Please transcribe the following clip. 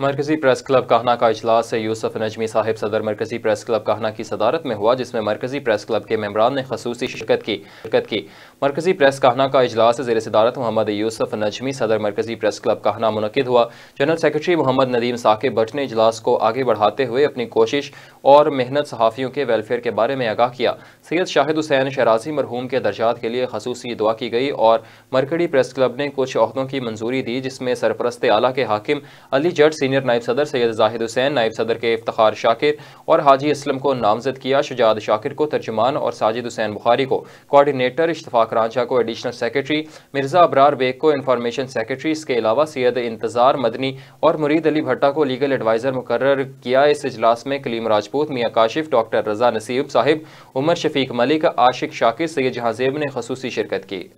मरकजी press club कहना का अजलास यूसफ नजमी साहिब सदर मरकजी प्रेस क्लब कहना की सदारत में हुआ जिसमें मरकजी प्रेस क्लब के मम्बरान ने खसूस शिरकत की शिरकत की मरकजी प्रेस कहना का अजलास जेर सदारत मोहम्मद यूसफ नजमी सदर मरकजी प्रेस क्लब कहना मनकद हुआ जनरल सेक्रेटरी मोहम्मद नदीम साकिब भट्ट ने अजलास को आगे बढ़ाते हुए अपनी कोशिश और मेहनत सहाफ़ियों के वेलफेयर के बारे में आगाह किया सैयद शाहिद हुसैन शराजी मरहूम के दर्जात के लिए खसूसी दुआ की गई और मरकड़ी प्रेस क्लब ने कुछ अहदों की मंजूरी दी जिसमें सरपरस्त आला के हाकिम अली जट सीनियर नायब सदर सैयद जाहिद हुसैन नायब सदर के इफ्तार शाकिर और हाजी असलम को नामजद किया शुजात शाकिर को तर्जुमान और साजिद हुसैन बुखारी को कोऑर्डिनेटर इश्तफाक रांझा को एडिशनल सेक्रेटरी मिर्जा अबरार बेग को इंफॉर्मेशन सेक्रेटरी इसके अलावा सैयद इंतजार मदनी और मुरीद अली भट्टा को लीगल एडवाइज़र मुकर किया इस अजलास में कलीम राजपूत मियाँ काशिफ डॉक्टर रजा नसीब साहिब उमर शफीक मलिक आशिक शाकिर सैयद जहाजेब ने खसूसी शिरकत की